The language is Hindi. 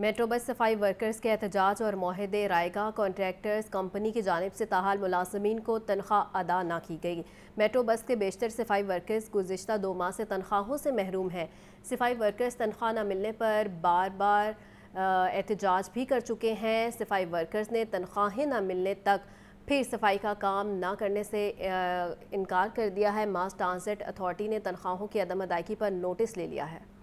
मेट्रो बस सफाई वर्कर्स के एहतजाज और माहदे रायगा कॉन्ट्रैक्टर्स कंपनी की जानब से ताहाल मुलाजमीन को तनख्वाह अदा ना की गई मेट्रो बस के बेशतर सफाई वर्कर्स गुजशत दो माह से तनख्वाहों से महरूम हैं सफाई वर्कर्स तनख्वाह ना मिलने पर बार बार एहतजाज भी कर चुके हैं सफाई वर्कर्स ने तनख्वाहें ना मिलने तक फिर सफाई का काम ना करने से इनकार कर दिया है मास ट्रांसट अथॉरिटी ने तनख्वाहों की अदम अदायगी पर नोटिस ले लिया है